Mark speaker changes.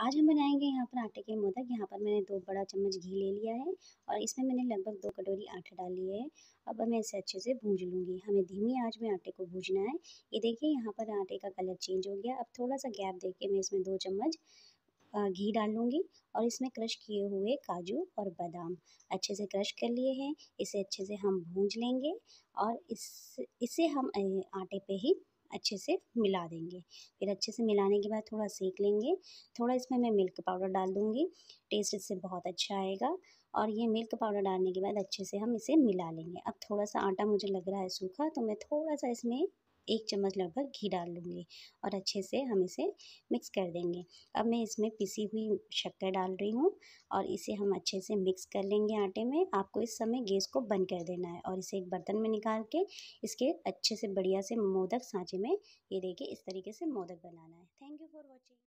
Speaker 1: आज हम बनाएंगे यहाँ पर आटे के मोदक यहाँ पर मैंने दो बड़ा चम्मच घी ले लिया है और इसमें मैंने लगभग दो कटोरी आटा डाली है अब मैं इसे अच्छे से भूंज लूँगी हमें धीमी आज में आटे को भूजना है ये देखिए यहाँ पर आटे का कलर चेंज हो गया अब थोड़ा सा गैप देख के मैं इसमें दो चम्मच घी डाल लूँगी और इसमें क्रश किए हुए काजू और बादाम अच्छे से क्रश कर लिए हैं इसे अच्छे से हम भूंज लेंगे और इस इसे हम आटे पे ही अच्छे से मिला देंगे फिर अच्छे से मिलाने के बाद थोड़ा सेक लेंगे थोड़ा इसमें मैं मिल्क पाउडर डाल दूँगी टेस्ट इससे बहुत अच्छा आएगा और ये मिल्क पाउडर डालने के बाद अच्छे से हम इसे मिला लेंगे अब थोड़ा सा आटा मुझे लग रहा है सूखा तो मैं थोड़ा सा इसमें एक चम्मच लगभग घी डाल लूँगी और अच्छे से हम इसे मिक्स कर देंगे अब मैं इसमें पिसी हुई शक्कर डाल रही हूँ और इसे हम अच्छे से मिक्स कर लेंगे आटे में आपको इस समय गैस को बंद कर देना है और इसे एक बर्तन में निकाल के इसके अच्छे से बढ़िया से मोदक साँचे में ये देखिए इस तरीके से मोदक बनाना है
Speaker 2: थैंक यू फॉर वॉचिंग